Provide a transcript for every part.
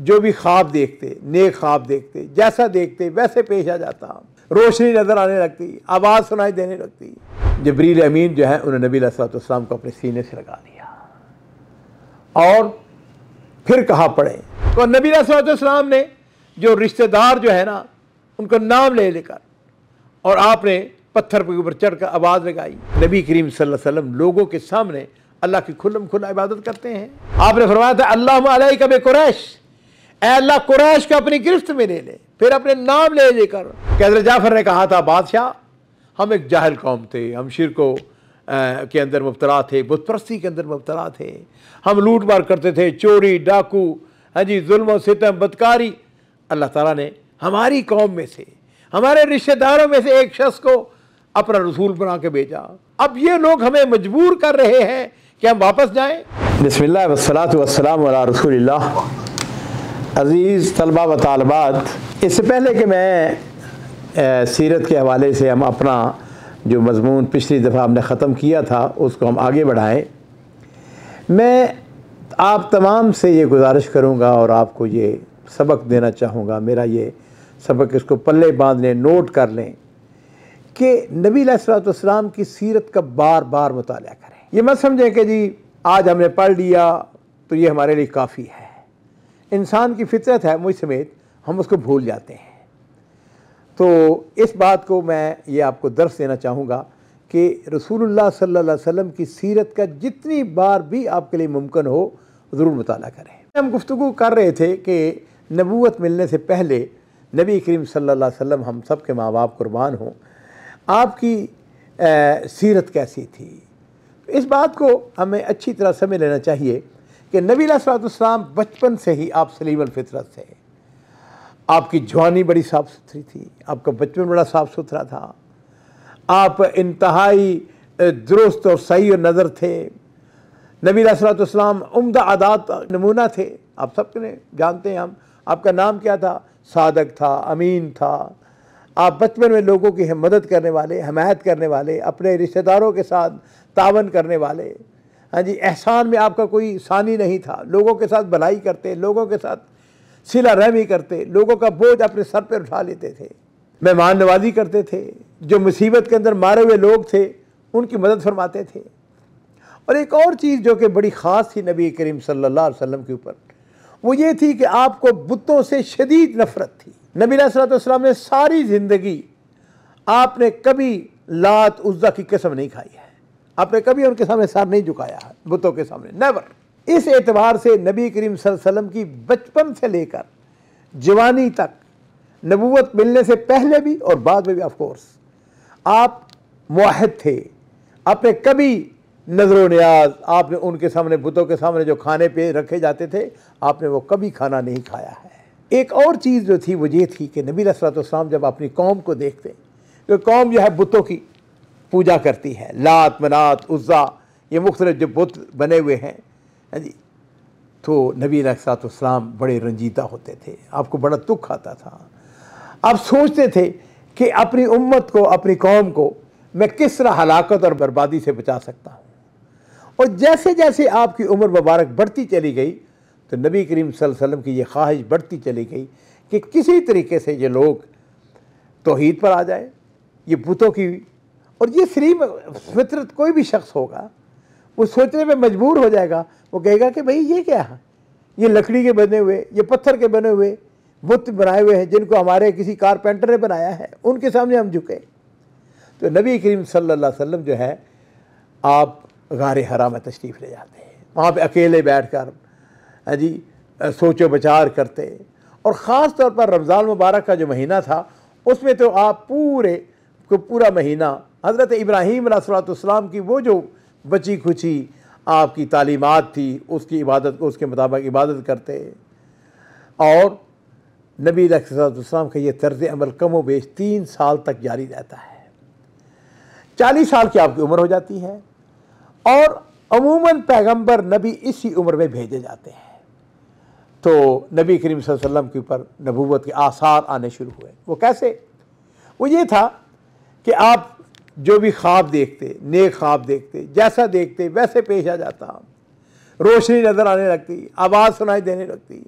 जो भी ख्वाब देखते नेक ख्वाब देखते जैसा देखते वैसे पेश आ जाता रोशनी नज़र आने लगती आवाज़ सुनाई देने लगती जबरील अमीन जो है उन्होंने नबी सलाम को अपने सीने से लगा लिया और फिर कहा पढ़े तो नबी सलाम ने जो रिश्तेदार जो है ना उनका नाम ले लेकर और आपने पत्थर के ऊपर चढ़कर आवाज़ लगाई नबी करीम वसल्लम लोगों के सामने अल्लाह की खुलम खुला इबादत करते हैं आपने फरमाया था अल्लाह कब कुरैश अल्लाह कुरैश को अपनी गिरफ्त में ले ले फिर अपने नाम ले लेकर कैदर जाफर ने कहा था बादशाह हम एक जाहिल कौम थे हम शिर को के अंदर मुबतला थे बुतप्रस्ती के अंदर मुबतला थे हम लूट मार करते थे चोरी डाकू हाँ जी जुल्म सितम बदकारी अल्लाह ताला ने हमारी कौम में से हमारे रिश्तेदारों में से एक शख्स को अपना रसूल बना के भेजा अब ये लोग हमें मजबूर कर रहे हैं कि हम वापस जाएँ बिस्मिल्लाह वसलात वसलाम रसूल अज़ीज़ तलबा व तालबात इससे पहले कि मैं ए, सीरत के हवाले से हम अपना जो मजमून पिछली दफ़ा हमने ख़त्म किया था उसको हम आगे बढ़ाएं मैं आप तमाम से ये गुजारिश करूँगा और आपको ये सबक देना चाहूँगा मेरा ये सबक इसको पल्ले बांध लें नोट कर लें कि नबी सलाम की सीरत का बार बार मुताल करें ये मत समझें कि जी आज हमने पढ़ लिया तो ये हमारे लिए काफ़ी है इंसान की फितरत है मुझ समेत हम उसको भूल जाते हैं तो इस बात को मैं ये आपको दर्श देना चाहूँगा कि रसूलुल्लाह सल्लल्लाहु अलैहि वसल्लम की सीरत का जितनी बार भी आपके लिए मुमकिन हो ज़रूर मुताल करें हम गुफ्तु कर रहे थे कि नबूत मिलने से पहले नबी करीम सल्लल्लाहु अलैहि वसल्लम हम सब के माँ बाप कुर्बान हों आपकी आ, सीरत कैसी थी इस बात को हमें अच्छी तरह समझ लेना चाहिए कि नबी सलाम बचपन से ही आप सलीम फितरत थे आपकी जवानी बड़ी साफ़ सुथरी थी आपका बचपन बड़ा साफ़ सुथरा था आप इंतहाई दुरुस्त और सही और नज़र थे नबी सलाम उम्दा आदात नमूना थे आप सब ने जानते हैं हम आपका नाम क्या था सादक था अमीन था आप बचपन में लोगों की मदद करने वाले हमायत करने वाले अपने रिश्तेदारों के साथ तावन करने वाले हाँ जी एहसान में आपका कोई सानी नहीं था लोगों के साथ भलाई करते लोगों के साथ सिला रहमी करते लोगों का बोझ अपने सर पर उठा लेते थे मेहमान नवाजी करते थे जो मुसीबत के अंदर मारे हुए लोग थे उनकी मदद फरमाते थे और एक और चीज़ जो कि बड़ी ख़ास थी नबी करीम सल्ला वसम के ऊपर वो ये थी कि आपको बुतों से शदीद नफरत थी नबी सलाम ने सारी ज़िंदगी आपने कभी लात उज्जा की कसम नहीं खाई है आपने कभी उनके सामने सर नहीं झुकाया है बुतों के सामने नेवर इस एतबार से नबी करीम वसल्लम की बचपन से लेकर जवानी तक नबूत मिलने से पहले भी और बाद में भी ऑफकोर्स आप माहद थे आपने कभी नजर न्याज आपने उनके सामने बुतों के सामने जो खाने पे रखे जाते थे आपने वो कभी खाना नहीं खाया है एक और चीज़ जो थी वो ये थी कि नबी रसलाम जब अपनी कौम को देखते कौम जो है बुतों की पूजा करती है लात मनात उज़ा ये मुख्तलिफ जो बुत बने हुए हैं हाँ जी तो नबी नकसातम बड़े रंजीदा होते थे आपको बड़ा दुख आता था आप सोचते थे कि अपनी उम्मत को अपनी कौम को मैं किस तरह हलाकत और बर्बादी से बचा सकता हूँ और जैसे जैसे आपकी उम्र मुबारक बढ़ती चली गई तो नबी करीम वसल्लम की ये ख्वाहिश बढ़ती चली गई कि किसी तरीके से ये लोग तोहद पर आ जाए ये बुतों की और ये स्त्री फितरत कोई भी शख्स होगा वो सोचने में मजबूर हो जाएगा वो कहेगा कि भाई ये क्या है ये लकड़ी के बने हुए ये पत्थर के बने हुए बुत बनाए हुए हैं जिनको हमारे किसी कारपेंटर ने बनाया है उनके सामने हम झुके तो नबी करीम सल्लल्लाहु अलैहि वसल्लम जो है आप गार हरा में तशरीफ़ ले जाते हैं वहाँ पर अकेले बैठ कर हाँ जी सोचो विचार करते और ख़ास तौर पर रमज़ान मुबारक का जो महीना था उसमें तो आप पूरे को पूरा महीना हज़रत इब्राहीम सलाम की वो जो बची खुची आपकी तालीमत थी उसकी इबादत को उसके मुताबिक इबादत करते और नबी सलाम का ये तर्ज अमल कम व बेश तीन साल तक जारी रहता है चालीस साल की आपकी उम्र हो जाती है और अमूमन पैगंबर नबी इसी उम्र में भेजे जाते हैं तो नबी करीम वसल्लम के ऊपर नबूवत के आसार आने शुरू हुए वो कैसे वो ये था कि आप जो भी ख्वाब देखते नेक ख्वाब देखते जैसा देखते वैसे पेश आ जाता रोशनी नज़र आने लगती आवाज़ सुनाई देने लगती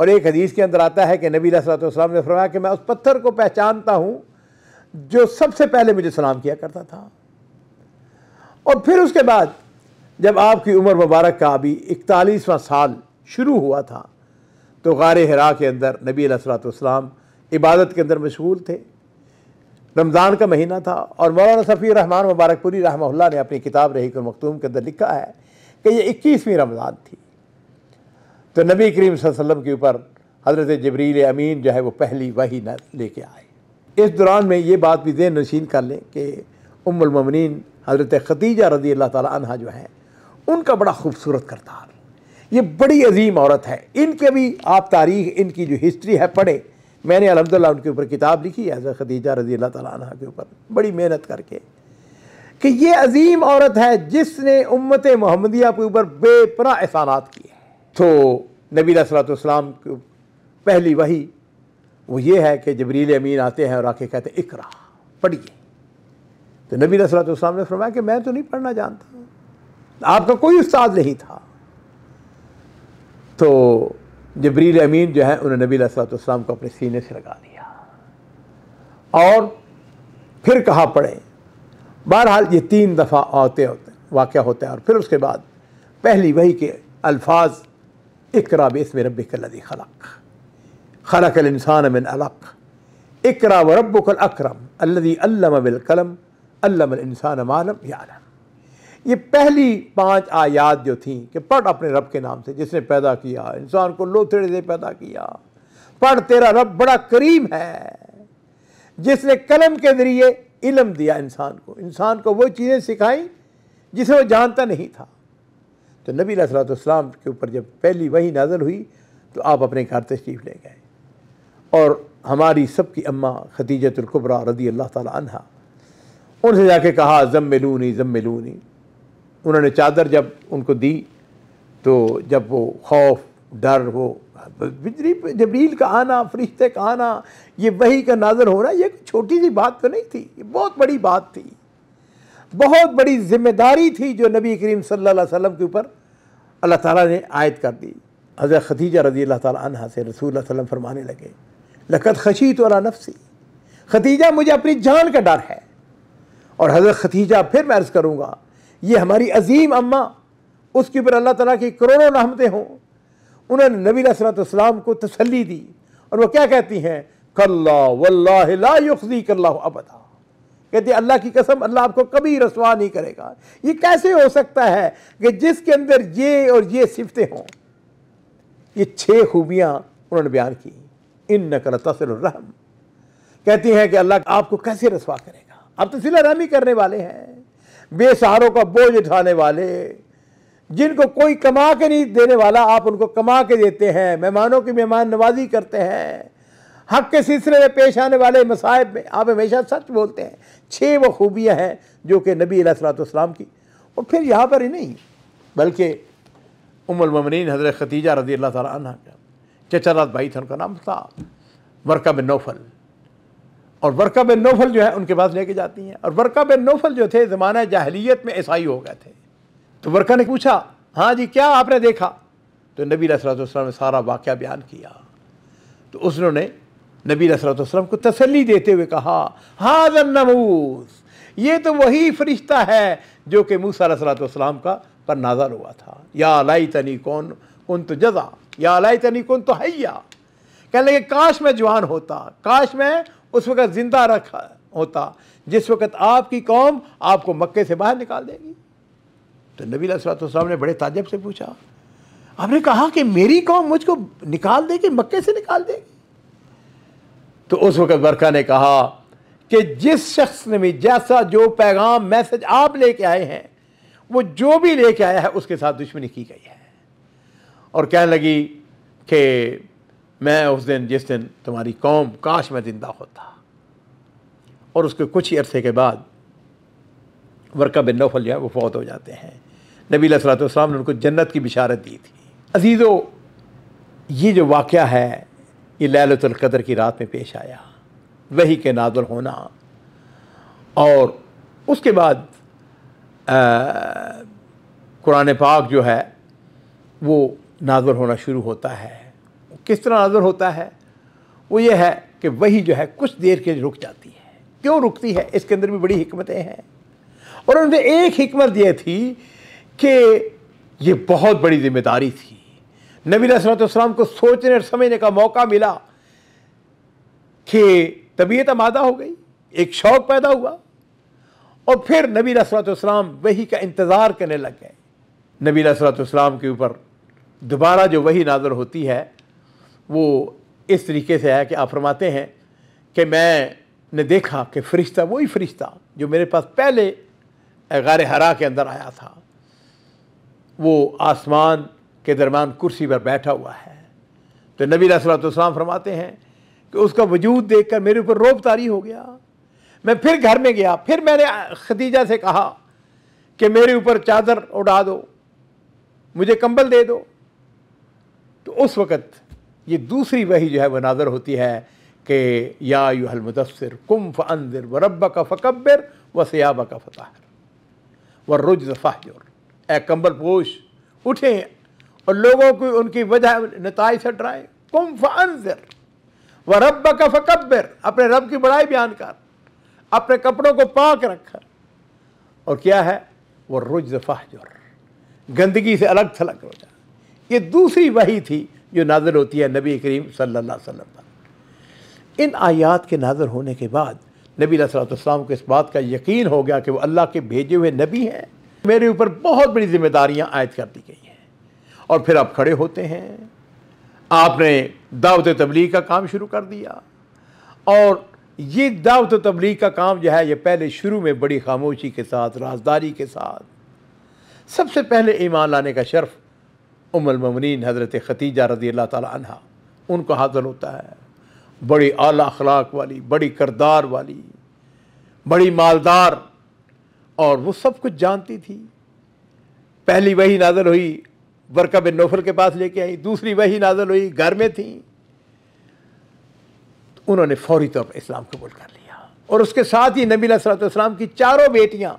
और एक हदीस के अंदर आता है कि नबी सलाम ने फरमाया कि मैं उस पत्थर को पहचानता हूँ जो सबसे पहले मुझे सलाम किया करता था और फिर उसके बाद जब आपकी उम्र मुबारक का अभी इकतालीसवां साल शुरू हुआ था तो गार हरा के अंदर नबी सलाम इबादत के अंदर मशगूल थे रमज़ान का महीना था और मौलाना सफ़ी रहमान मुबारकपुरी रहा ने अपनी किताब रही मखतूम के अंदर लिखा है कि ये इक्कीसवीं रमज़ान थी तो नबी करीम वसल्लम के ऊपर हज़रत जबरील अमीन जो है वो पहली वही न लेके आए इस दौरान में ये बात भी जेन नशीन कर लें कि उम्ममनिन हज़रत खतीजा रजी अल्लाह तह जो हैं उनका बड़ा खूबसूरत करतार ये बड़ी अजीम औरत है इनके भी आप तारीख इनकी जो हिस्ट्री है पढ़े मैंने अलहमदिल्ला उनके ऊपर किताब लिखी है खदीजा रजी अल्लाह तह के ऊपर बड़ी मेहनत करके कि ये अजीम औरत है जिसने उम्मत मोहम्मदिया के ऊपर बेपना एहसानात किए तो नबी सलाम की पहली वही वो ये है कि जबरील अमीन आते हैं और आके कहते हैं इकरा पढ़िए तो नबी सलाम ने फरमाया कि मैं तो नहीं पढ़ना जानता आपका कोई उस्ताद नहीं था तो जबरील अमीन जो है उन्होंने नबी सलाम को अपने सीने से लगा लिया और फिर कहा पड़े बहरहाल ये तीन दफ़ा आते होते वाक़ होता है और फिर उसके बाद पहली वही के अल्फाज इकरा बेसम रबी खलक खलक इंसान बिन अलक इकरा व रबकल अक्रम अल्लदी अल्लम बिलकलम अल्लम इंसान मालम या ये पहली पांच आयात जो थी कि पढ़ अपने रब के नाम से जिसने पैदा किया इंसान को लोथड़े से पैदा किया पढ़ तेरा रब बड़ा करीम है जिसने कलम के ज़रिए इलम दिया इंसान को इंसान को वो चीज़ें सिखाई जिसे वो जानता नहीं था तो नबी सलाम के ऊपर जब पहली वही नाजल हुई तो आप अपने घर तशरीफ़ ले गए और हमारी सबकी अम्मा खदीजतुल्कुबरा रदी अल्लाह ताली उनसे जाके कहा जम मिलूनी जम मिलूनी उन्होंने चादर जब उनको दी तो जब वो खौफ डर वो बिजली जबरील का आना फरिश्ते का आना ये वही का नाजर होना ये छोटी सी बात तो नहीं थी ये बहुत बड़ी बात थी बहुत बड़ी जिम्मेदारी थी जो नबी करीम सल्लल्लाहु अलैहि वसल्लम के ऊपर अल्लाह ताला ने आयत कर दी हज़रत खदीजा रजी अल्लाह तहा से रसूल वसम फरमाने लगे लकत खशी तो अला नफसी खदीजा मुझे अपनी जान का डर है और हज़रत खदीजा फिर मैं अर्ज़ करूँगा ये हमारी अजीम अम्मा उसके ऊपर अल्लाह तला की करोड़ों रहमतें हों उन्होंने नबी सलाम को तसली दी और वो क्या कहती हैं कल्ला कल्ला अबदा कहती अल्लाह की कसम अल्लाह आपको कभी रसवा नहीं करेगा ये कैसे हो सकता है कि जिसके अंदर ये और ये सिफतें हों ये छः खूबियाँ उन्होंने बयान की इन नकल तसलरहम कहती हैं कि अल्लाह आपको कैसे रसवा करेगा आप तो सिला रहमी करने वाले हैं बेसहारों का बोझ उठाने वाले जिनको कोई कमा के नहीं देने वाला आप उनको कमा के देते हैं मेहमानों की मेहमान नवाजी करते हैं हक के सिलसिले में पेश आने वाले मसाहब में आप हमेशा सच बोलते हैं छः वो खूबियाँ हैं जो कि नबी सलाम की और फिर यहाँ पर ही नहीं बल्कि उमलमनिन हज़रत खतीजा रजी अल्लाह तचा रात भाई था उनका नाम था मरकब नौफल और वर्का बे नोफल जो है उनके पास लेके जाती हैं और वर्का बे नोफल जो थे ज़माना जाहलीत में ईसाई हो गए थे तो वर्का ने पूछा हाँ जी क्या आपने देखा तो नबी सलाम ने सारा वाक़ बयान किया तो उसने नबी सलाम को तसली देते हुए कहा हाजन नमूस ये तो वही फरिश्ता है जो कि मूसा सलाम का पर नाजर हुआ था या लाई तनी कौन कौन तो जजा या लाई तनी कौन तो हैया कहने लगे काश मैं जवान होता काश मैं उस वक़्त ज़िंदा रखा होता जिस वक़्त आपकी कौम आपको मक्के से बाहर निकाल देगी तो नबी सलाम ने बड़े ताजब से पूछा आपने कहा कि मेरी कौम मुझको निकाल देगी मक्के से निकाल देगी तो उस वक़्त बरका ने कहा कि जिस शख्स ने भी जैसा जो पैगाम मैसेज आप लेके आए हैं वो जो भी लेके आया है उसके साथ दुश्मनी की गई है और कहने लगी कि मैं उस दिन जिस दिन तुम्हारी कौम काश मैं ज़िंदा होता और उसके कुछ ही अरसे के बाद वर्का बिन नौफल जो है वो फौत हो जाते हैं नबी सलाम ने उनको जन्नत की बिशारत दी थी अजीज़ो ये जो वाक़ है ये लैलतलकदर की रात में पेश आया वही के नादल होना और उसके बाद कुरान पाक जो है वो नाजर होना शुरू होता है किस तरह नज़र होता है वो ये है कि वही जो है कुछ देर के लिए रुक जाती है क्यों रुकती है इसके अंदर भी बड़ी हमतें हैं और उनमें एक हमत यह थी कि ये बहुत बड़ी जिम्मेदारी थी नबी सलाम को सोचने और समझने का मौका मिला कि तबीयत आमादा हो गई एक शौक पैदा हुआ और फिर नबी सलाम वही का इंतज़ार करने लग गए नबी सलाम के ऊपर दोबारा जो वही नाजर होती है वो इस तरीके से है कि आप फरमाते हैं कि मैंने देखा कि फ़रिश्ता वही फ़रिश्ता जो मेरे पास पहले गार हरा के अंदर आया था वो आसमान के दरमियान कुर्सी पर बैठा हुआ है तो नबी सलाम फरमाते हैं कि उसका वजूद देख कर मेरे ऊपर रोब तारी हो गया मैं फिर घर में गया फिर मैंने खदीजा से कहा कि मेरे ऊपर चादर उड़ा दो मुझे कंबल दे दो तो उस वक़्त ये दूसरी वही जो है वह नादर होती है कि या यू हल मुदसर कुम फ़नदिर व रब का फ़कबर व सयाबा का फ़तहर व रुज फाहजर ए कम्बल पोश उठें और लोगों को उनकी वजह नतज से डराए कुम फ़नदिर व रब का फ़कबर अपने रब की बड़ाई बयान कर अपने कपड़ों को पाक रखा और क्या है वह रुज फाहजर गंदगी से अलग थलग हो जाए ये दूसरी वही थी जो नाजर होती है नबी करीम सल्ला वसम पर इन आयात के नाजर होने के बाद नबी सलाम को इस बात का यकीन हो गया कि वह अल्लाह के भेजे हुए नबी हैं मेरे ऊपर बहुत बड़ी जिम्मेदारियाँ आयद कर दी गई हैं और फिर आप खड़े होते हैं आपने दावत तबलीग का काम शुरू कर दिया और ये दावत तबलीग का काम जो है ये पहले शुरू में बड़ी खामोशी के साथ राजदारी के साथ सबसे पहले ईमान लाने का शर्फ उमलममरीन हज़रत ख़तीजा रज़ी अल्लाह तह उनको हासिल होता है बड़ी आला अखलाक वाली बड़ी करदार वाली बड़ी मालदार और वो सब कुछ जानती थी पहली वही नाजल हुई बरका बिन नौफल के पास लेके आई दूसरी वही नाजल हुई घर में थी तो उन्होंने फौरी तौर पर इस्लाम कबूल कर लिया और उसके साथ ही नबी सलाम की चारों बेटियां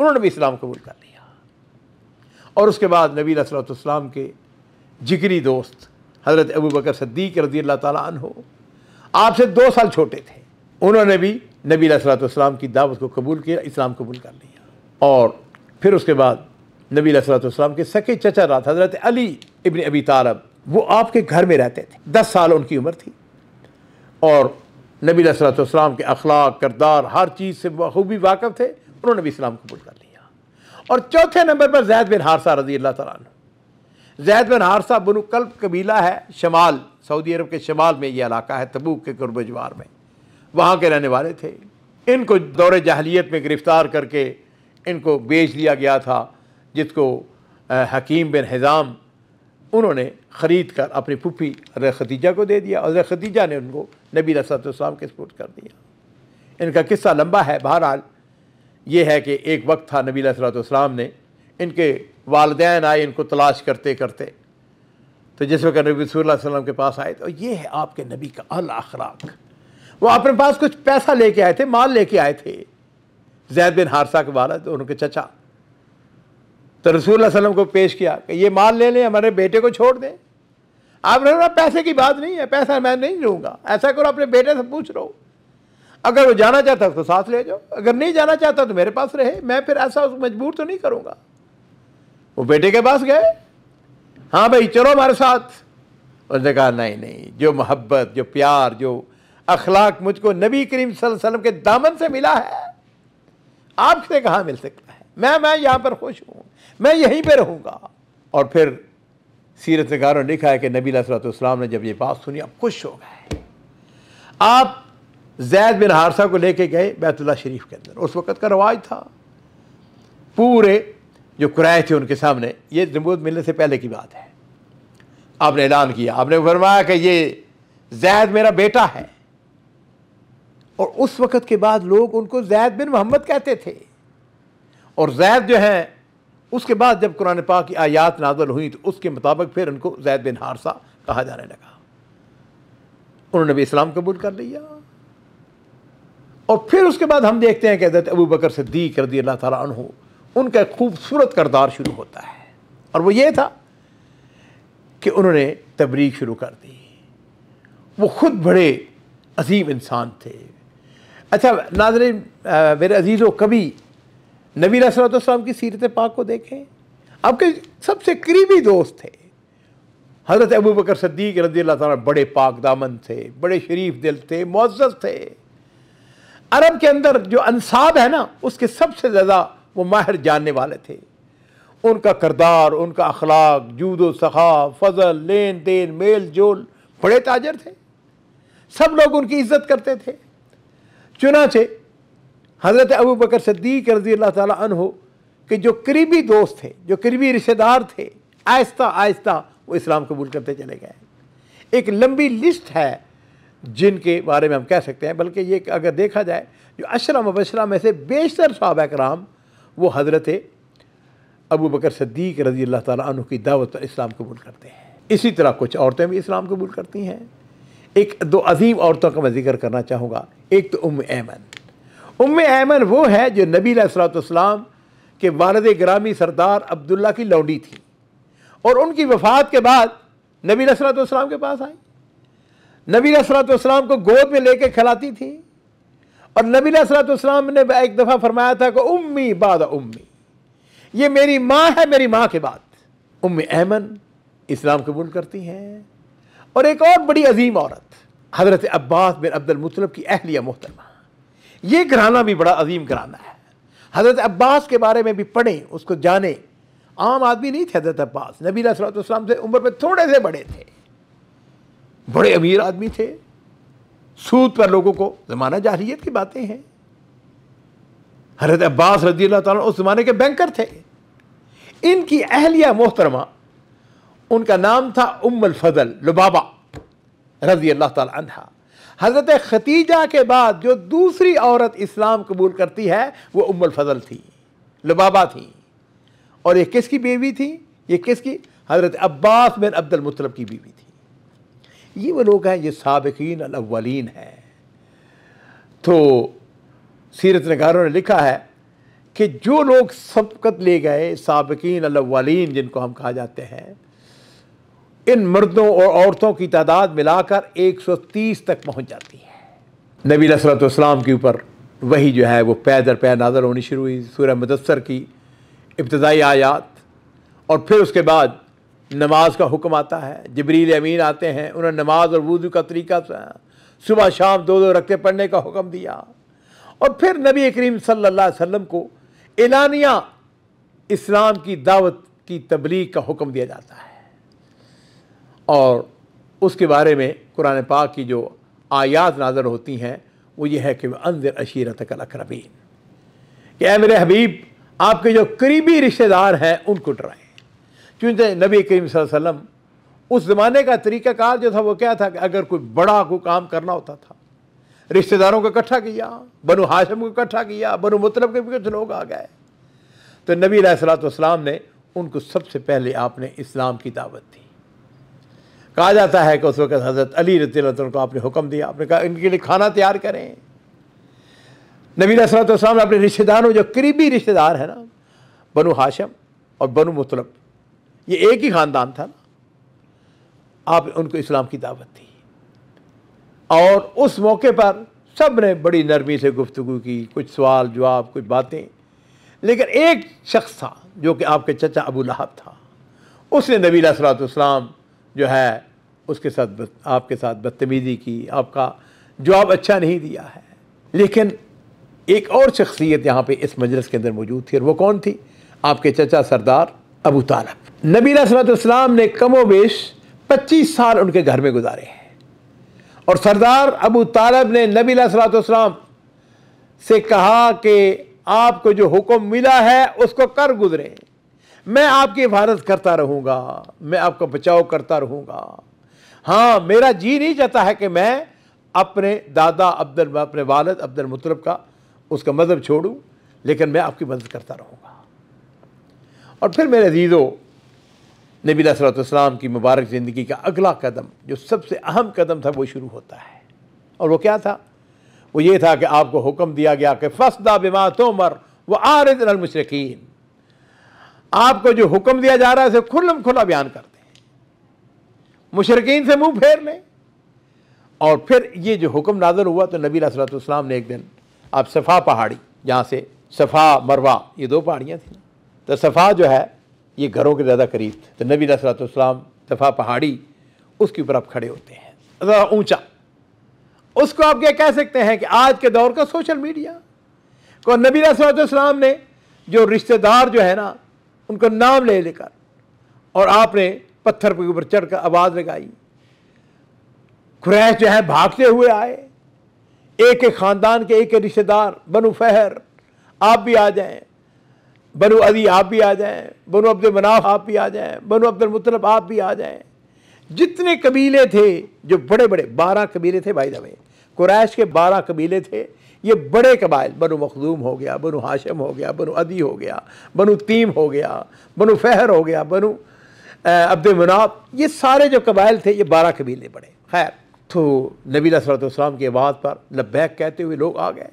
उन्होंने भी इस्लाम कबूल कर लिया और उसके बाद नबी सलाम के जिगरी दोस्त हज़रत अबू बकर सद्दीक रजी अल्लाह हो आपसे दो साल छोटे थे उन्होंने भी नबी सलाम की दावत को कबूल किया इस्लाम कबूल कर लिया और फिर उसके बाद नबी सलाम के सके चचा रात हज़रत अली इबन अबी तारब वो आपके घर में रहते थे दस साल उनकी उम्र थी और नबी सलाम के अखलाक करदार हर चीज़ से बखूबी वाकफ़ थे उन्होंने भी इस्लाम कबूल कर लिया और चौथे नंबर पर जैद बिन हारसा रजी अल्लाह तन जैद बिन हारसा बनुकल्प कबीला है शमाल सऊदी अरब के शमाल में ये इलाका है तबूक के कुर्बजवार में वहाँ के रहने वाले थे इनको दौर जहलीत में गिरफ़्तार करके इनको बेच दिया गया था जिसको हकीम बिन हिज़ाम उन्होंने ख़रीद कर अपनी पुप्पी हजरत खदीजा को दे दिया हजरत खदीजा ने उनको नबी रसतम के सपोर्ट कर दिया इनका किस्सा लंबा है बहरहाल ये है कि एक वक्त था नबी सलाम ने इनके वालदेन आए इनको तलाश करते करते तो जिस वक्त नबी वसल्लम के पास आए तो ये है आपके नबी का अल अखराक वो अपने पास कुछ पैसा लेके आए थे माल लेके आए थे जैद बिन हारसा के वालद उनके चचा तो रसूल वसल्लम को पेश किया कि ये माल ले लें हमारे बेटे को छोड़ दें आपने पैसे की बात नहीं है पैसा मैं नहीं लूँगा ऐसा करो अपने बेटे से पूछ लो अगर वो जाना चाहता तो साथ ले जाओ अगर नहीं जाना चाहता तो मेरे पास रहे मैं फिर ऐसा उसको मजबूर तो नहीं करूँगा वो बेटे के पास गए हाँ भाई चलो हमारे साथ उसने कहा नहीं नहीं जो मोहब्बत जो प्यार जो अखलाक मुझको नबी करीम वसल्लम के दामन से मिला है आपसे कहाँ मिल सकता है मैं मैं यहाँ पर खुश हूँ मैं यहीं पर रहूँगा और फिर सीरत ने लिखा है कि नबी सलाम ने जब ये बात सुनी आप खुश हो गए आप जैद बिन हारसा को लेके गए बैतुल्ला शरीफ के अंदर उस वक़्त का रवाज था पूरे जो किराए थे उनके सामने ये जमूत मिलने से पहले की बात है आपने ऐलान किया आपने फरमाया कि ये जैद मेरा बेटा है और उस वक़्त के बाद लोग उनको जैद बिन मोहम्मद कहते थे और जैद जो है उसके बाद जब कुरान पाक की आयात नाजल हुई तो उसके मुताबिक फिर उनको जैद बिन हारसा कहा जाने लगा उन्होंने भी इस्लाम कबूल कर लिया और फिर उसके बाद हम देखते हैं कि हजरत अबू बकर सिद्दीक रदी अल्लाह तु उनका खूबसूरत करदार शुरू होता है और वो ये था कि उन्होंने तबरीक शुरू कर दी वो ख़ुद बड़े अजीम इंसान थे अच्छा नाजरे मेरे अजीज़ो कभी नबी सलाम की सीरत पाक को देखें आपके सबसे करीबी दोस्त थे हज़रत अबू बकर सद्दीक रदी अल्लाह बड़े पाक दामन थे बड़े शरीफ दिल थे मुआज़ थे अरब के अंदर जो अनसाब है ना उसके सबसे ज़्यादा वो माहिर जानने वाले थे उनका करदार उनका अखलाक जूदो सखा फजल लेन देन मेल जोल बड़े ताजर थे सब लोग उनकी इज्जत करते थे चुनाचे हज़रत अबू बकर सद्दीक रजी अल्लाह ताली हो कि जो करीबी दोस्त थे जो करीबी रिश्तेदार थे आहिस्ता आहिस्ता वो इस्लाम कबूल करते चले गए एक लंबी लिस्ट है जिनके बारे में हम कह सकते हैं बल्कि ये अगर देखा जाए जो अशरम अबशरा में से बेशतर साहब कराम वो हज़रत अबू बकर सद्दीक रजी अल्लाह ताली की दावत पर इस्लाम कबूल करते हैं इसी तरह कुछ औरतें भी इस्लाम कबूल करती हैं एक दो अजीम औरतों का मैं जिक्र करना चाहूँगा एक तो उम ऐमन उम ऐमन वो है जो नबी सलाम के वालद ग्रामी सरदार अब्दुल्ला की लौंडी थी और उनकी वफात के बाद नबी सलाम के पास आई नबी सलाम को गोद में लेके खिलाती थी और नबी सलाम ने एक दफ़ा फरमाया था कि उम्मी बाद उम्मी ये मेरी माँ है मेरी माँ के बाद उम्म अहमन इस्लाम कबूल करती हैं और एक और बड़ी अजीम औरत हज़रत अब्बास बिन मुतलब की अहलिया मोहतरमा ये घराना भी बड़ा अजीम घराना है हज़रत अब्बास के बारे में भी पढ़ें उसको जानें आम आदमी नहीं थे हज़रत अब्बास नबी सलाम से उम्र में थोड़े से बड़े थे बड़े अमीर आदमी थे सूद पर लोगों को ज़माना जाहिलियत की बातें हैं हजरत अब्बास रजी अल्लाह उस ज़माने के बैंकर थे इनकी अहलिया मोहतरमा उनका नाम था उम्मल फजल लुबाबा रजी अल्लाह तहा हज़रत खतीजा के बाद जो दूसरी औरत इस्लाम कबूल करती है वो उम्मल फजल थी लुबाबा थी और ये किसकी बीवी थी ये किसकी हज़रत अब्बास बिन अब्दुल मुतलब की बीवी थी ये वो लोग हैं ये सबकिन अलवलिन हैं तो सीरत नगारों ने लिखा है कि जो लोग सबकत ले गए सबकिन अलवलिन जिनको हम कहा जाते हैं इन मर्दों और औरतों की तादाद मिलाकर 130 तक पहुंच जाती है नबी सलाम के ऊपर वही जो है वो पैदर पै नाजर होनी शुरू हुई सूर्य मुदसर की इब्तदाई आयात और फिर उसके बाद नमाज का हुक्म आता है जबरील अमीन आते हैं उन्होंने नमाज और वजू का तरीका सुबह शाम दो दो रखते पढ़ने का हुक्म दिया और फिर नबी करीम सल्लल्लाहु अलैहि वसल्लम को एलानिया इस्लाम की दावत की तबलीग का हुक्म दिया जाता है और उसके बारे में कुरान पाक की जो आयात नाजर होती हैं वो ये है कि अंदर अशीरत कल अकरबीन कि ए मेरे हबीब आपके जो करीबी रिश्तेदार हैं उनको डराए क्योंकि नबी करीम वसल्लम उस ज़माने का कार जो था वो क्या था कि अगर कोई बड़ा कोई काम करना होता था रिश्तेदारों को इकट्ठा किया बनु हाशम को इकट्ठा किया बनु मतलब के भी कुछ लोग आ गए तो नबी सलाम ने उनको सबसे पहले आपने इस्लाम की दावत दी कहा जाता है कि उस वक़्त हज़रत अली रतन को आपने हुक्म दिया आपने कहा इनके लिए खाना तैयार करें नबी सलाम ने अपने रिश्तेदारों जो करीबी रिश्तेदार है ना बनु हाशम और बनु मुतलब ये एक ही ख़ानदान था ना आप उनको इस्लाम की दावत दी और उस मौके पर सब ने बड़ी नरमी से गुफ्तु की कुछ सवाल जवाब कुछ बातें लेकिन एक शख्स था जो कि आपके चचा अबू लहब था उसने नबीला सलातम जो है उसके साथ आपके साथ बदतमीज़ी की आपका जवाब अच्छा नहीं दिया है लेकिन एक और शख्सियत यहाँ पे इस मजलस के अंदर मौजूद थी और वो कौन थी आपके चचा सरदार अबू तालब नबीना सलाम ने कमो बेश पच्चीस साल उनके घर में गुजारे हैं और सरदार अबू तालब ने नबीला सलाम से कहा कि आपको जो हुक्म मिला है उसको कर गुजरे मैं आपकी हिफाजत करता रहूंगा मैं आपका बचाव करता रहूँगा हाँ मेरा जी नहीं चाहता है कि मैं अपने दादा अब्दुल अपने वालद अब्दुल मुतरब का उसका मजहब छोड़ूँ लेकिन मैं आपकी मदद करता रहूँगा और फिर मेरे दीदो नबी सलाम की मुबारक ज़िंदगी का अगला कदम जो सबसे अहम कदम था वो शुरू होता है और वो क्या था वो ये था कि आपको हुक्म दिया गया कि फसदा बिमा तोमर व आरद मुशरकिन आपको जो हुक्म दिया जा रहा है उसे खुला बयान करते हैं मुशरकिन से मुंह फेर लें और फिर ये जो हुक्म नाजर हुआ तो नबी सलाम ने एक दिन आप सफ़ा पहाड़ी जहाँ से सफ़ा मरवा ये दो पहाड़ियाँ थी तो सफ़ा जो है ये घरों के ज़्यादा करीब तो नबी सलाम सफ़ा पहाड़ी उसके ऊपर आप खड़े होते हैं ज़्यादा ऊंचा उसको आप क्या कह सकते हैं कि आज के दौर का सोशल मीडिया को नबी सलाम ने जो रिश्तेदार जो है ना उनका नाम ले लेकर और आपने पत्थर के ऊपर चढ़ कर आवाज़ लगाई खुरैश जो है भागते हुए आए एक एक ख़ानदान के एक एक रिश्तेदार बनु फहर आप भी आ जाएं बनु अदी आप भी आ जाएं बनु अब्दुल मनाफ आप भी आ जाएं बनु अब्दुल मुतलब आप भी आ जाएं जितने कबीले थे जो बड़े बड़े बारह कबीले थे भाई दबे कुरैश के बारह कबीले थे ये बड़े कबाइल बनु मखदूम हो गया बनु हाशम हो गया बनु अदी हो गया बनु तीम हो गया बनु फहर हो गया बनु अब्द मनाफ ये सारे जो कबाइल थे ये बारह कबीले बड़े खैर तो नबी सलाम की आवाज़ पर लब्बैक कहते हुए लोग आ गए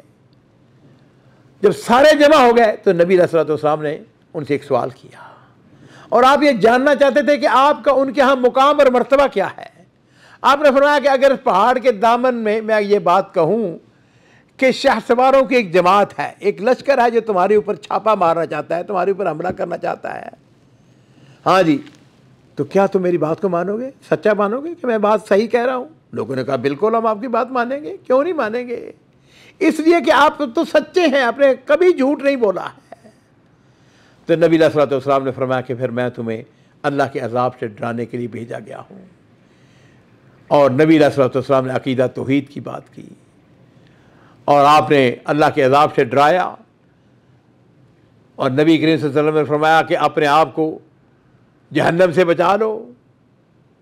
जब सारे जमा हो गए तो नबी साहब ने उनसे एक सवाल किया और आप ये जानना चाहते थे कि आपका उनके यहाँ मुकाम और मरतबा क्या है आपने फरमाया कि अगर पहाड़ के दामन में मैं ये बात कहूँ कि शाहसवारों सवारों की एक जमात है एक लश्कर है जो तुम्हारे ऊपर छापा मारना चाहता है तुम्हारे ऊपर हमला करना चाहता है हाँ जी तो क्या तुम मेरी बात को मानोगे सच्चा मानोगे कि मैं बात सही कह रहा हूँ लोगों ने कहा बिल्कुल हम आपकी बात मानेंगे क्यों नहीं मानेंगे इसलिए कि आप तो सच्चे हैं आपने कभी झूठ नहीं बोला है तो नबी सलाम ने फरमाया कि फिर मैं तुम्हें अल्लाह के अजाब से डराने के लिए भेजा गया हूँ और नबी सलाम ने अकीदा तोहद की बात की और आपने अल्लाह के अजाब से डराया और नबी करीम वसल्लम ने फरमाया कि अपने आप को जहन्नम से बचा लो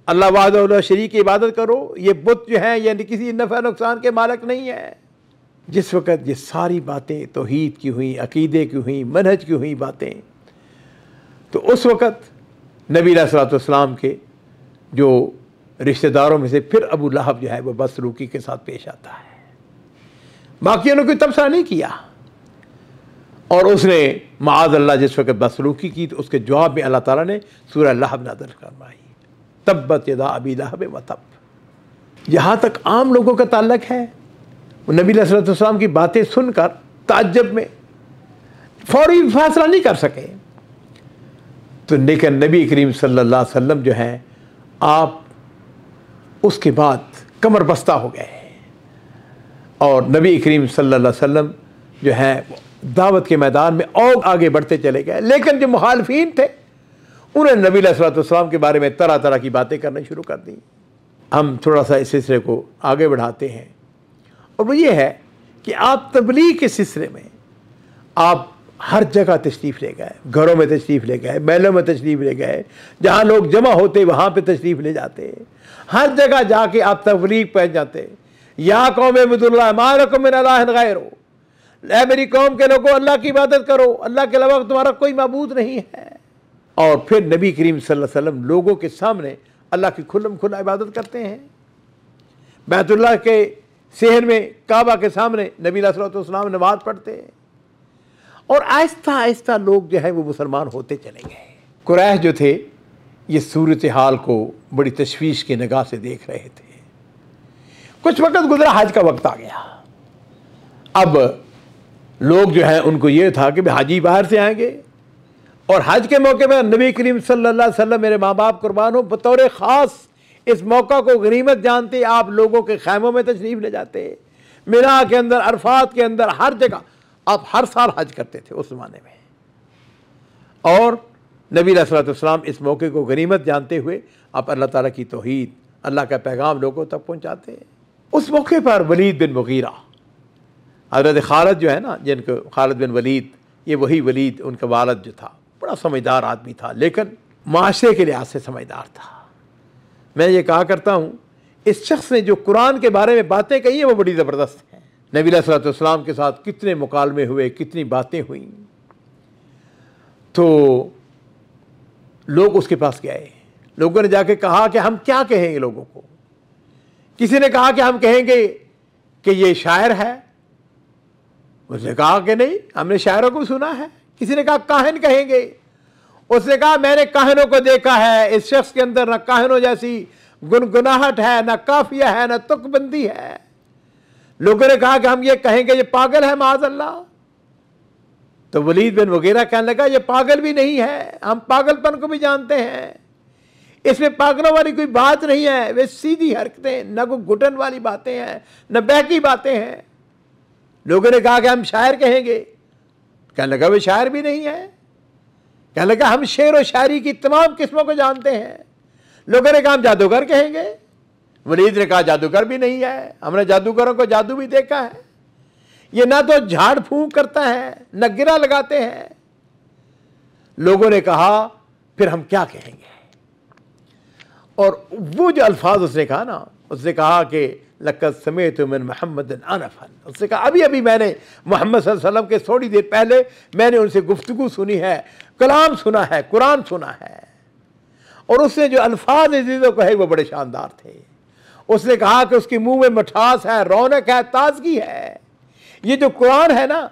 अल्लाह वाद शरीक की इबादत करो ये बुत जो हैं ये किसी नफ़ा नुकसान के मालक नहीं है जिस वक़्त ये सारी बातें तोहद की हुई अकीदे की हुई मनहज की हुई बातें तो उस वक़्त नबी सलाम के जो रिश्तेदारों में से फिर अबू लहब जो है वह रूकी के साथ पेश आता है बाकी ने कोई तबसरा नहीं किया और उसने माज अल्लाह जिस वक्त बसरूकी की तो उसके जवाब में अल्लाह ताला ने सूर्य लहब नादर करवाई तब बत अबी लहब मतब यहाँ तक आम लोगों का ताल्लक है नबी सलाम की बातें सुनकर ताज्जब में फौरी फैसला नहीं कर सके तो लेकिन नबी करीम सल्लल्लाहु अलैहि वसल्लम जो हैं आप उसके बाद कमर बस्ता हो गए और नबी करीम सल्लल्लाहु अलैहि वसल्लम जो हैं दावत के मैदान में और आगे बढ़ते चले गए लेकिन जो मुखालफी थे उन्होंने नबी सलाम के बारे में तरह तरह की बातें करनी शुरू कर दी हम थोड़ा सा इस सिलसिले को आगे बढ़ाते हैं और वो ये है कि आप तबलीग के सिलसिले में आप हर जगह तशरीफ़ ले गए घरों में तशरीफ़ ले गए महलों में तशरीफ़ ले गए जहाँ लोग जमा होते वहाँ पे तशरीफ़ ले जाते हर जगह जाके आप तबलीग पहन जाते या कौम मारकमैर हो मेरी कौम के लोगों अल्लाह की इबादत करो अल्लाह के अलावा तुम्हारा कोई मबूद नहीं है और फिर नबी करीम सल्लल्लाहु अलैहि वसल्लम लोगों के सामने अल्लाह की खुलम खुला इबादत करते हैं बैतुल्ला के शहर में काबा के सामने नबी सलाम नमाज पढ़ते हैं और आहिस्ता आहिस्ता लोग जो है वो मुसलमान होते चले गए कुरैह जो थे ये सूरत हाल को बड़ी तशवीश की नगाह से देख रहे थे कुछ वक्त गुजरा हज का वक्त आ गया अब लोग जो हैं उनको ये था कि हाजी बाहर से आएंगे और हज के मौके में नबी करीम सल्लल्लाहु अलैहि वसल्लम मेरे माँ बाप कुर्बान हो बतौर ख़ास इस मौका को गनीमत जानते आप लोगों के खैमों में तशरीफ़ ले जाते मिना के अंदर अरफात के अंदर हर जगह आप हर साल हज करते थे उस ज़माने में और नबी सलाम इस मौके को गनीमत जानते हुए आप अल्लाह ताला की तोहद अल्लाह का पैगाम लोगों तक पहुँचाते हैं उस मौके पर वलीद बिन मुगीरा हजरत खालद जो है ना जिनको खालद बिन वलीद ये वही वलीद उनका वालद जो था बड़ा समझदार आदमी था लेकिन माशरे के लिहाज से समझदार था मैं ये कहा करता हूँ इस शख्स ने जो कुरान के बारे में बातें कही हैं वो बड़ी ज़बरदस्त हैं नबी सलाम के साथ कितने मुकालमे हुए कितनी बातें हुई तो लोग उसके पास गए लोगों ने जाके कहा कि हम क्या कहेंगे लोगों को किसी ने कहा कि हम कहेंगे कि ये शायर है उसने कहा कि नहीं हमने शायरों को सुना है किसी ने कहा काहन कहेंगे उसने कहा मैंने काहनों को देखा है इस शख्स के अंदर न काहनों जैसी गुनगुनाहट है ना काफिया है ना तुकबंदी है लोगों ने कहा कि हम ये कहेंगे ये पागल है माज अल्लाह तो वलीद बिन वगैरह कहने लगा ये पागल भी नहीं है हम पागलपन को भी जानते हैं इसमें पागलों वाली कोई बात नहीं है वे सीधी हरकतें न कोई घुटन वाली बातें हैं न बहकी बातें हैं लोगों ने कहा कि हम शायर कहेंगे कहने लगा वे शायर भी नहीं है कह लगा हम शेर व शायरी की तमाम किस्मों को जानते हैं लोगों ने कहा हम जादूगर कहेंगे वलीद ने कहा जादूगर भी नहीं है हमने जादूगरों को जादू भी देखा है ये ना तो झाड़ फूंक करता है न गिरा लगाते हैं लोगों ने कहा फिर हम क्या कहेंगे और वो जो अल्फाज उसने कहा ना उसने कहा कि लकत समेत उमन मोहम्मद अनफन उसने कहा अभी अभी मैंने मोहम्मद के थोड़ी देर पहले मैंने उनसे गुफ्तु सुनी है कलाम सुना है कुरान सुना है और उसने जो अल्फाज अजीज़ों कहे वो बड़े शानदार थे उसने कहा कि उसके मुंह में मिठास है रौनक है ताजगी है ये जो कुरान है ना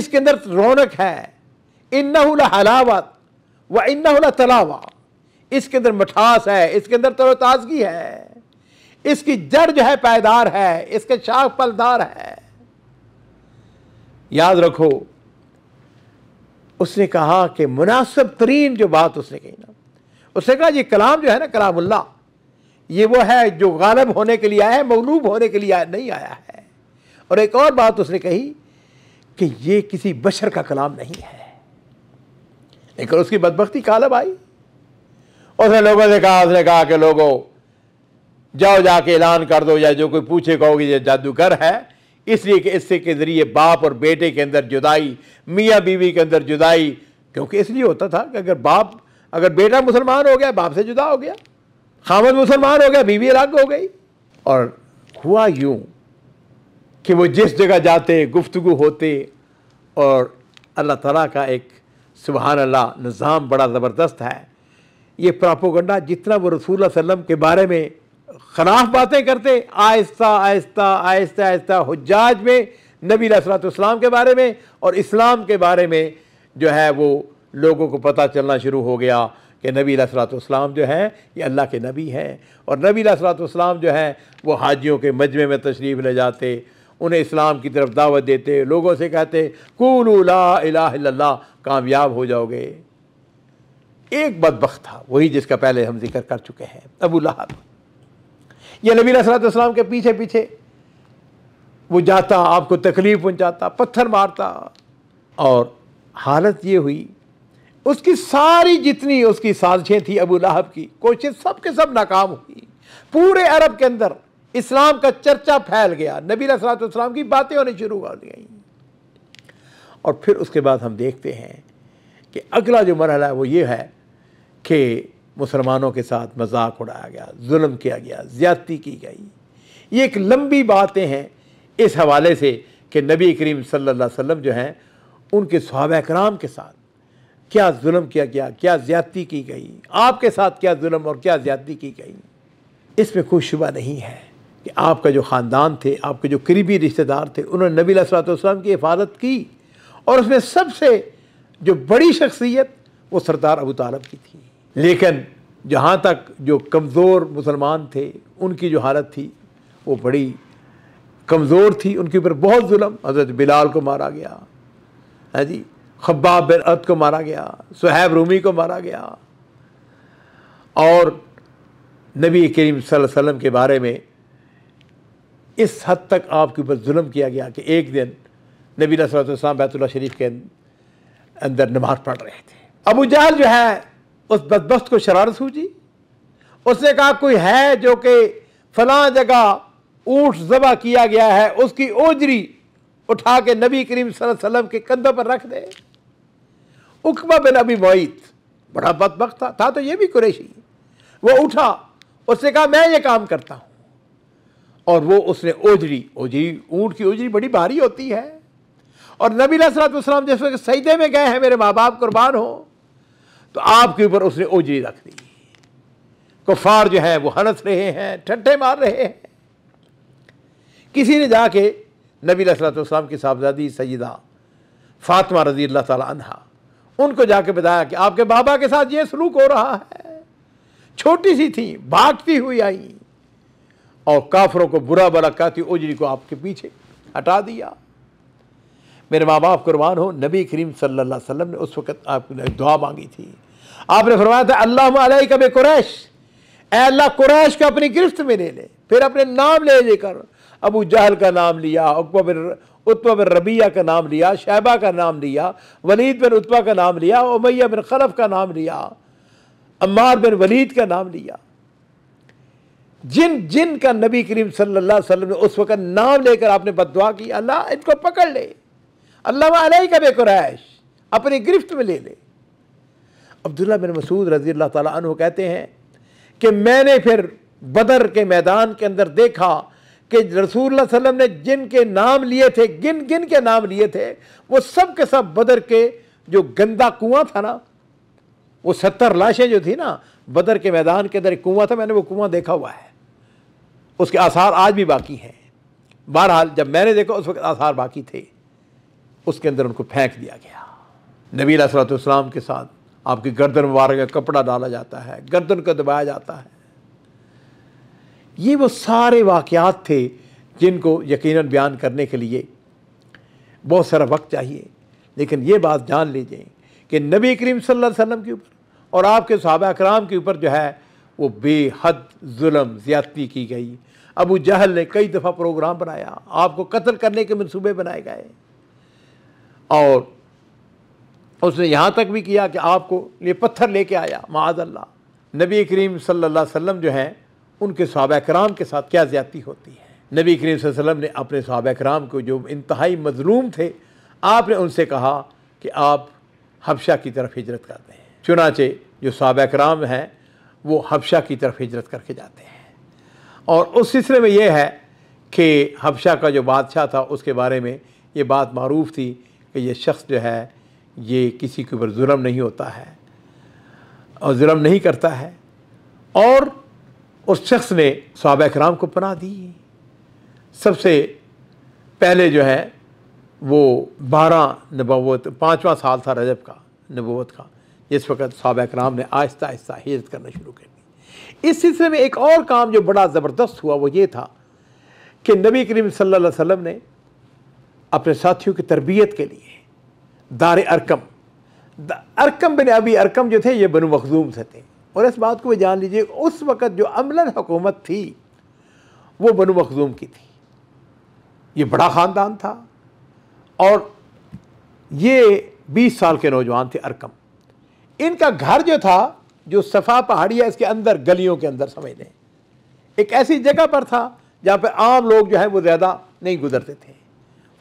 इसके अंदर रौनक है इन्ना हलावत व इन्ना तलावा इसके अंदर मिठास है इसके अंदर तो ताजगी है इसकी जड़ जो है पैदार है इसके शाख पलदार है याद रखो उसने कहा कि मुनासब तरीन जो बात उसने कही ना उसने कहा ये कलाम जो है ना कलामुल्ला ये वो है जो गालब होने के लिए आया है मगलूब होने के लिए नहीं आया है और एक और बात उसने कही कि ये किसी बशर का कलाम नहीं है लेकिन उसकी बदबख्ती कालब आई उसने लोगों से कहा उसने कहा कि लोगों जाओ जाके ऐलान कर दो या जो कोई पूछे कहोगे ये जादूगर है इसलिए कि इससे के ज़रिए बाप और बेटे के अंदर जुदाई मियाँ बीवी के अंदर जुदाई क्योंकि इसलिए होता था कि अगर बाप अगर बेटा मुसलमान हो गया बाप से जुदा हो गया खामद मुसलमान हो गया बीवी अलग हो गई और हुआ यूँ कि वो जिस जगह जाते गुफ्तु होते और अल्लाह तला का एक सुबहान अल्लाह निज़ाम बड़ा ज़बरदस्त है ये प्रापोगंडा जितना वो रसूल वसम के बारे में खनाफ बातें करते आहिस्ता आहिस्ता आहिस्ता आहिस्ता हजाज में नबी सलाम के बारे में और इस्लाम के बारे में जो है वो लोगों को पता चलना शुरू हो गया कि नबी सलाम जो हैं ये अल्लाह के नबी हैं और नबी सलाम जो हैं वो हाजियों के मजमे में तशरीफ़ ले जाते उन्हें इस्लाम की तरफ दावत देते लोगों से कहते कुल्ला कामयाब हो जाओगे एक बदबक था वही जिसका पहले हम जिक्र कर चुके हैं अबू लहब या नबी सलाम के पीछे पीछे वो जाता आपको तकलीफ पहुंचाता पत्थर मारता और हालत ये हुई उसकी सारी जितनी उसकी साजिशें थी अबू लाहब की कोशिश सब के सब नाकाम हुई पूरे अरब के अंदर इस्लाम का चर्चा फैल गया नबी सलाम की बातें होनी शुरू हो गई और फिर उसके बाद हम देखते हैं कि अगला जो मरहला है वो ये है कि मुसलमानों के साथ मजाक उड़ाया गया जुल्म किया गया ज्यादती की गई ये एक लंबी बातें हैं इस हवाले से कि नबी करीम सल्ला वम जो हैं उनके सहाब कराम के साथ क्या जुल्म किया गया क्या ज्यादती की गई आपके साथ क्या जुल्म और क्या ज्यादती की गई इसमें कोई शुबा नहीं है कि आपका जो ख़ानदान थे आपके जो करीबी रिश्तेदार थे उन्होंने नबी सलाम की हिफाजत की और उसमें सबसे जो बड़ी शख्सियत वो सरदार अबू तालब की थी लेकिन जहाँ तक जो कमज़ोर मुसलमान थे उनकी जो हालत थी वो बड़ी कमज़ोर थी उनके ऊपर बहुत जुल्म हज़रत बिलाल को मारा गया है जी खब्बाब बिन अत को मारा गया सुहैब रूमी को मारा गया और नबी करीम वसल्लम के बारे में इस हद तक आपके ऊपर जुल्म किया गया कि एक दिन नबी नसलम बैतुल्ला शरीफ के अंदर नमाज पढ़ रहे थे अबू जहल जो है उस बदबस्त को शरारत सूझी उसने कहा कोई है जो कि फला जगह ऊँट जबा किया गया है उसकी ओजरी उठा के नबी करीम वसल्लम के कंधों पर रख दे उकबा बिन अबी मोइत बड़ा बदबक था था तो ये भी कुरेशी वो उठा उसने कहा मैं ये काम करता हूँ और वो उसने ओजरी ओजरी ऊँट की ओजरी बड़ी भारी होती है और नबी सलाम जिस सईदे में गए हैं मेरे माँ बाप कुर्बान हों तो आपके ऊपर उसने ओजरी रख दी कुफार जो है वो हनस रहे हैं ठट्ठे मार रहे हैं किसी ने जाके नबी सलाम की साहबजादी सईदा फातमा रजी अल्लाह उनको जाके बताया कि आपके बाबा के साथ ये सलूक हो रहा है छोटी सी थी भागती हुई आई और काफरों को बुरा बला कहती ओजरी को आपके पीछे हटा दिया मेरे माँ बाप कुरबान हो नबी करीम सल्ला वसम ने उस वक़्त आपने दुआ मांगी थी आपने फरमाया था अल्लाह कब कुरैश अल्लाह कुरैश को अपनी गिरफ्त में ले ले फिर अपने नाम ले लेकर अबू जहल का नाम लिया उकबा बिन उत्बा बिन रबिया का नाम लिया शहबा का नाम लिया वलीद बिन उत्पा का नाम लिया उमैया बिन खलफ का नाम लिया अम्मार बिन वलीद का नाम लिया जिन जिन का नबी करीम सल्लल्लाहु अलैहि वसल्लम ने उस वक़्त नाम लेकर आपने बदवा किया अल्लाह इनको पकड़ ले अल्लाह अलह का बेकुरैश अपनी गिरफ्त में ले ले अब्दुल्ला बिन मसूद रजी अल्लाह तु कहते हैं कि मैंने फिर बदर के मैदान के अंदर देखा कि रसूल वसलम ने जिनके नाम लिए थे गिन गिन के नाम लिए थे वो सब के सब बदर के जो गंदा कुआं था ना वो सत्तर लाशें जो थी ना बदर के मैदान के अंदर एक कुआं था मैंने वो कुआं देखा हुआ है उसके आसार आज भी बाकी हैं बहरहाल जब मैंने देखा उस वक्त आसार बाकी थे उसके अंदर उनको फेंक दिया गया नबी सलाम के साथ आपकी गर्दन मुबारक का कपड़ा डाला जाता है गर्दन को दबाया जाता है ये वो सारे वाक़ात थे जिनको यकीनन बयान करने के लिए बहुत सारा वक्त चाहिए लेकिन ये बात जान लीजिए कि नबी करीम सल्लम के ऊपर और आपके सहाबा कराम के ऊपर जो है वो बेहद जुल्म ज़्यादती की गई अबू जहल ने कई दफ़ा प्रोग्राम बनाया आपको कत्ल करने के मनसूबे बनाए गए और उसने यहाँ तक भी किया कि आपको ये पत्थर लेके आया माजल्ला नबी करीम सल्ला वम जो हैं उनके सहाब कराम के साथ क्या ज़्यादती होती है नबी करीम वसम ने अपने सहाब कराम को जो इंतहाई मजलूम थे आपने उनसे कहा कि आप हबशा की तरफ हिजरत करते हैं चुनाचे जो सहाब कराम हैं वो हबशा की तरफ हिजरत करके जाते हैं और उस सिलसिले में यह है कि हबशा का जो बादशाह था उसके बारे में ये बात मरूफ थी कि ये शख्स जो है ये किसी के ऊपर जुल्म नहीं होता है और जुल्म नहीं करता है और उस शख्स ने सहाब कराम को पनाह दी सबसे पहले जो है वो बारह नबोत पाँचवा साल था रजब का नबोत का जिस वक्त सहाब कराम ने आहिस्ता आहिस्ता हिजरत करना शुरू कर दी इस सिलसिले में एक और काम जो बड़ा ज़बरदस्त हुआ वो ये था कि नबी करीम सल्लल्लाहु अलैहि वसल्लम ने अपने साथियों की तरबियत के लिए दार अरकम अरकम बिन अभी अरकम जो थे ये बनु मखजूम से थे और इस बात को भी जान लीजिए उस वक़्त जो अमला हुकूमत थी वो बनु मखदूम की थी ये बड़ा ख़ानदान था और ये बीस साल के नौजवान थे अरकम इनका घर जो था जो सफ़ा पहाड़ी है इसके अंदर गलियों के अंदर समझ लें एक ऐसी जगह पर था जहाँ पर आम लोग जो है वो ज़्यादा नहीं गुजरते थे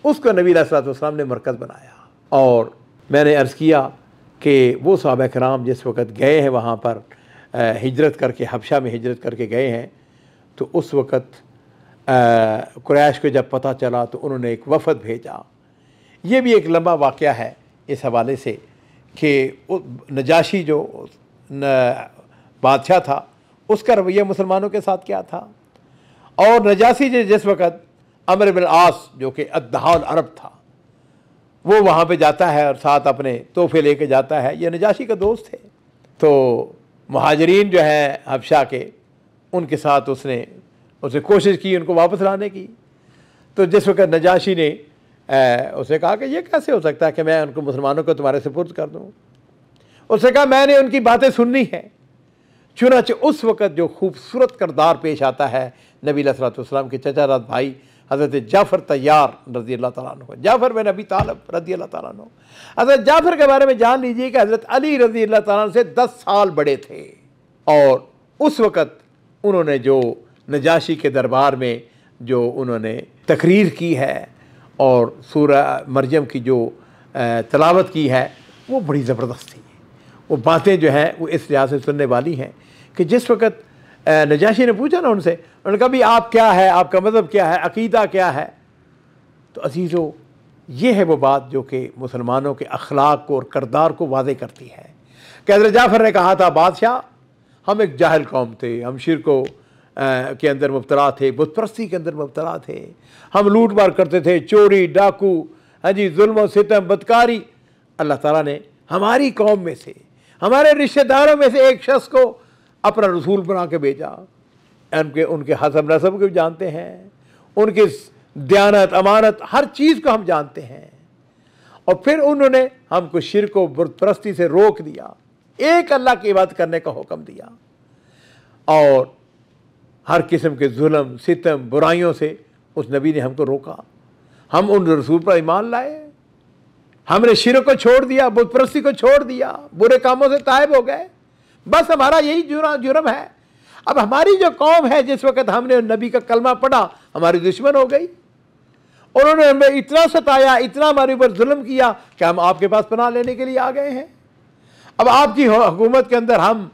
उसको नबी सलाम ने मरकज़ बनाया और मैंने अर्ज़ किया कि वो साहब कराम जिस वक़्त गए हैं वहाँ पर हिजरत करके हबशा में हिजरत करके गए हैं तो उस वक़्त क्रैश को जब पता चला तो उन्होंने एक वफद भेजा ये भी एक लंबा वाक़ है इस हवाले से कि नजाशी जो बादशाह था उसका रवैया मुसलमानों के साथ क्या था और नजाशी जिस वक़्त अमर बिन आस जो कि अदहाल अरब था वो वहाँ पे जाता है और साथ अपने तोहफे लेके जाता है ये नजाशी का दोस्त है तो महाजरीन जो हैं हफशा के उनके साथ उसने उसे कोशिश की उनको वापस लाने की तो जिस वक्त नजाशी ने ए, कहा कि ये कैसे हो सकता है कि मैं उनको मुसलमानों को तुम्हारे सुपुर्द कर दूँ उसने कहा मैंने उनकी बातें सुननी है चुनाच उस वक़्त जो खूबसूरत करदार पेश आता है नबी सलाम के चचा रात भाई हज़रत जाफ़र तैयार रज़ी अल्लाह ताली जाफ़र बिन अबी तालब रज़ी अल्लाह हो हज़रत जाफ़र के बारे में जान लीजिए कि हज़रत अली रज़ी अल्लाह ताली से दस साल बड़े थे और उस वक़्त उन्होंने जो नजाशी के दरबार में जो उन्होंने तकरीर की है और सूरह मरजम की जो तलावत की है वो बड़ी ज़बरदस्त थी वो बातें जो हैं वो इस लिहाज से सुनने वाली हैं कि जिस वक़्त नजाशी ने पूछा ना उनसे उन्होंने कहा भी आप क्या है आपका मज़हब क्या है अकीदा क्या है तो अजीज़ो ये है वो बात जो कि मुसलमानों के अखलाक को और करदार को वाजे करती है कैदर जाफ़र ने कहा था बादशाह हम एक जाहल कौम थे हम शिर को के अंदर मुबतला थे बुतप्रस्ती के अंदर मुबतला थे हम लूट मार करते थे चोरी डाकू हाँ जी जुल्म सितम बदकारी अल्लाह ताला ने हमारी कौम में से हमारे रिश्तेदारों में से एक शख्स को अपना रसूल बना के भेजा उनके उनके हसब नसब को भी जानते हैं उनके दयानत अमानत हर चीज़ को हम जानते हैं और फिर उन्होंने हमको शिर को बुरप्रस्ती से रोक दिया एक अल्लाह की बात करने का हुक्म दिया और हर किस्म के जुल्म सितम बुराइयों से उस नबी ने हमको रोका हम उन रसूल पर ईमान लाए हमने शिर को छोड़ दिया बुतप्रस्ती को छोड़ दिया बुरे कामों से तायब हो गए बस हमारा यही जुर्म है अब हमारी जो कौम है जिस वक्त हमने नबी का कलमा पढ़ा हमारी दुश्मन हो गई उन्होंने हमें इतना सताया इतना हमारे ऊपर जुल्म किया कि हम आपके पास पनाह लेने के लिए आ गए हैं अब आपकी हुकूमत के अंदर हम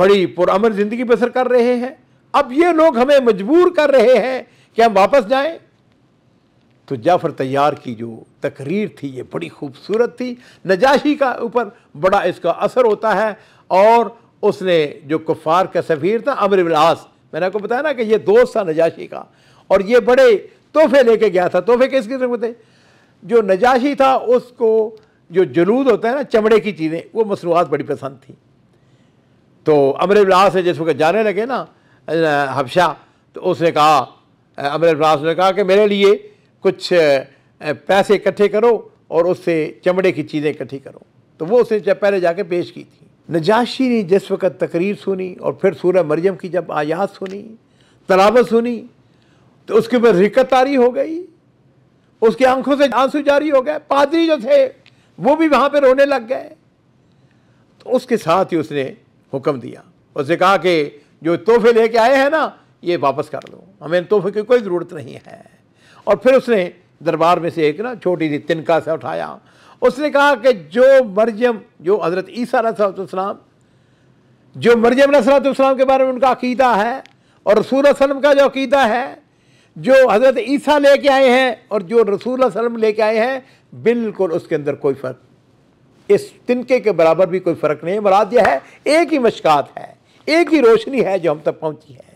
बड़ी पुरमन ज़िंदगी बसर कर रहे हैं अब ये लोग हमें मजबूर कर रहे हैं कि हम वापस जाएं तो जाफ़र तैयार की जो तकरीर थी ये बड़ी खूबसूरत थी नजाशी का ऊपर बड़ा इसका असर होता है और उसने जो कुफार का सफ़ीर था अमर बिलास मैंने आपको बताया ना कि ये दोस्त था नजाशी का और ये बड़े तोहफे लेके गया था तोहफे किस किस्म के थे जो नजाशी था उसको जो जलूद होता है ना चमड़े की चीज़ें वो मसनूआत बड़ी पसंद थी तो अमर विलास है जिस वक्त जाने लगे ना हफशा तो उसने कहा अमर बिलास ने कहा कि मेरे लिए कुछ पैसे इकट्ठे करो और उससे चमड़े की चीज़ें इकट्ठी करो तो वो उसने पहले जाके पेश की थी नजाशी ने जिस वक़्त तकरीर सुनी और फिर सूरह मरियम की जब आयात सुनी तलावत सुनी तो उसके ऊपर रिकत तारी हो गई उसकी आंखों से आंसू जारी हो गए पादरी जो थे वो भी वहाँ पर रोने लग गए तो उसके साथ ही उसने हुक्म दिया उसने कहा कि जो तोहफे लेके आए हैं ना ये वापस कर लो हमें तोहफे की कोई ज़रूरत नहीं है और फिर उसने दरबार में से एक ना छोटी सी तिनका से उठाया उसने कहा कि जो मरियम जो हज़रत ईसा रसलाम जो मरियम रसलाम के बारे में उनका अकीदा है और रसूल वसलम का जो अकीदा है जो हज़रत ईसा लेके आए हैं और जो रसूल वसलम लेके आए हैं बिल्कुल उसके अंदर कोई फ़र्क इस तिनके के बराबर भी कोई फ़र्क नहीं है मराद यह है एक ही मशकात है एक ही रोशनी है जो हम तक पहुंची है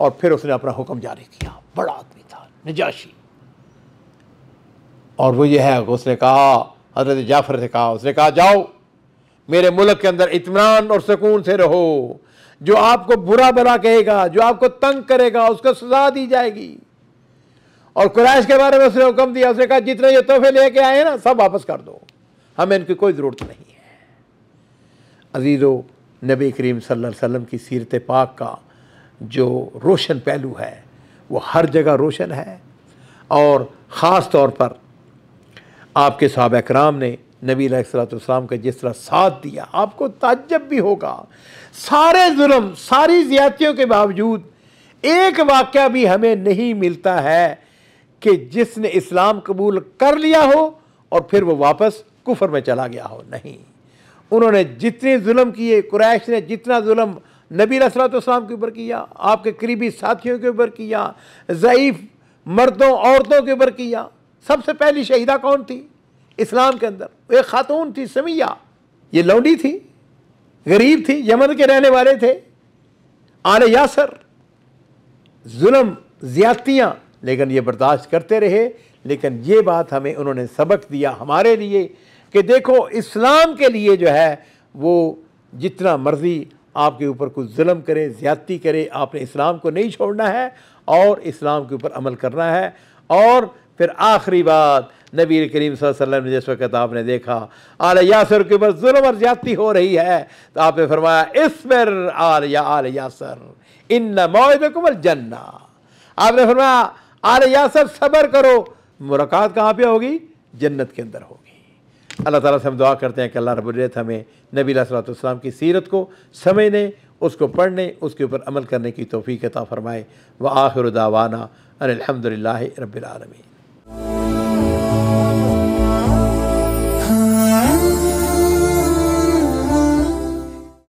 और फिर उसने अपना हुक्म जारी किया बड़ा आदमी था निजाशी और वो ये है उसने कहा हजरत जाफर से कहा उसने कहा जाओ मेरे मुल्क के अंदर इतमान और सुकून से रहो जो आपको बुरा भला कहेगा जो आपको तंग करेगा उसको सजा दी जाएगी और कुरैश के बारे में उसने हुक्म दिया उसने कहा जितने ये तोहफे लेके आए ना सब वापस कर दो हमें इनकी कोई ज़रूरत नहीं है अजीज़ो नबी करीम सल्लल्लाहु अलैहि वसल्लम की सीरत पाक का जो रोशन पहलू है वो हर जगह रोशन है और ख़ास तौर पर आपके साहब कराम ने नबी सलाम का जिस तरह साथ दिया आपको ताज्जब भी होगा सारे जुल्म सारी ज्यादतियों के बावजूद एक वाक़ भी हमें नहीं मिलता है कि जिसने इस्लाम कबूल कर लिया हो और फिर वो वापस कुफर में चला गया हो नहीं उन्होंने जितने जुल्म किए कुरैश ने जितना जुल्म नबी सलाम के ऊपर किया आपके करीबी साथियों के ऊपर किया ज़यीफ़ मर्दों औरतों के ऊपर किया सबसे पहली शहीदा कौन थी इस्लाम के अंदर एक खातून थी समिया ये लौंडी थी गरीब थी यमन के रहने वाले थे आने यासर जुलम ज़्यादतियाँ लेकिन ये बर्दाश्त करते रहे लेकिन ये बात हमें उन्होंने सबक दिया हमारे लिए कि देखो इस्लाम के लिए जो है वो जितना मर्ज़ी आपके ऊपर कुछ जुलम करे ज़्यादती करे आपने इस्लाम को नहीं छोड़ना है और इस्लाम के ऊपर अमल करना है और फिर आखिरी बात नबी करीम वसल्लम ने जिस वक्त आपने देखा आल यासर के ऊपर जुल्म और ज्यादती हो रही है तो आपने फरमाया इसमर आल या आल यासर इन मोद जन्ना आपने फरमाया आल यासर सबर करो मुलाकात कहाँ पे होगी जन्नत के अंदर होगी अल्लाह ताला से हम दुआ करते हैं कि अल्लाह रबुल्ज़त हमें नबी सलाम की सीरत को समझने उसको पढ़ने उसके ऊपर अमल करने की तोफ़ी अता फ़रमाए व आखिर दावाना अलहमदिल्ला रबालमी